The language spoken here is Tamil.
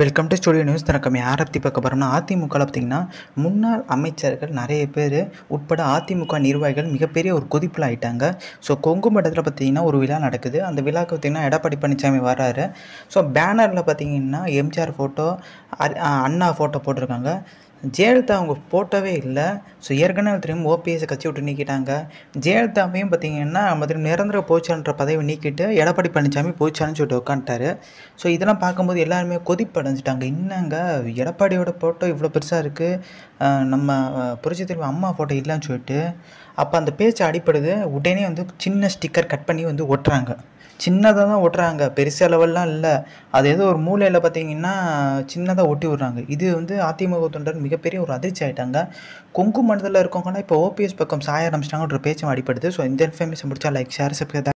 வெல்கம் டு ஸ்டுடியோ நியூஸ் தனக்கு யாரை பற்றி பார்க்க போகிறோம்னா அதிமுகவில் பார்த்திங்கன்னா முன்னாள் அமைச்சர்கள் நிறைய பேர் உட்பட அதிமுக நிர்வாகிகள் மிகப்பெரிய ஒரு குதிப்பில் ஆகிட்டாங்க ஸோ கொங்கு மட்டத்தில் பார்த்திங்கன்னா ஒரு விழா நடக்குது அந்த விழாவுக்கு பார்த்திங்கன்னா எடப்பாடி பழனிசாமி வராரு ஸோ பேனரில் பார்த்திங்கன்னா எம்ஜிஆர் ஃபோட்டோ அண்ணா ஃபோட்டோ போட்டிருக்காங்க ஜெயலலிதா அவங்க போட்டவே இல்லை ஸோ ஏற்கனவே திரும்ப ஓபிஎஸை கட்சி விட்டு நீக்கிட்டாங்க ஜெயலலிதாவையும் பார்த்தீங்கன்னா நம்ம திரும்ப நிரந்தர போச்சான்ற பதவி நீக்கிட்டு எடப்பாடி பழனிசாமி போச்சான்னு சொல்லிட்டு உட்காந்துட்டாரு ஸோ இதெல்லாம் பார்க்கும்போது எல்லாருமே கொதிப்படைஞ்சிட்டாங்க இன்னங்க எடப்பாடியோட ஃபோட்டோ இவ்வளோ பெருசாக இருக்குது நம்ம புரட்சி திரும்ப அம்மா ஃபோட்டோ இல்லைன்னு சொல்லிட்டு அப்போ அந்த பேச்சு அடிப்படுது உடனே வந்து சின்ன ஸ்டிக்கர் கட் பண்ணி வந்து ஒட்டுறாங்க சின்னதாக தான் ஓட்டுறாங்க பெருசு அளவெல்லாம் இல்லை அது ஏதோ ஒரு மூலையில் பார்த்தீங்கன்னா சின்னதாக ஒட்டி விடுறாங்க இது வந்து அதிமுக தொண்டர் மிகப்பெரிய ஒரு அதிர்ச்சி ஆகிட்டாங்க கொங்கு மண்டலத்தில் இருக்கவங்கன்னா இப்போ ஓபிஎஸ் பக்கம் சாய ஆரம்பிச்சிட்டாங்கன்ற பேச்சும் அடிப்படுது ஸோ இந்த இன்ஃபர்மேஷன் முடிச்சா லைக் ஷேர் சப்ஸ்கிரைப்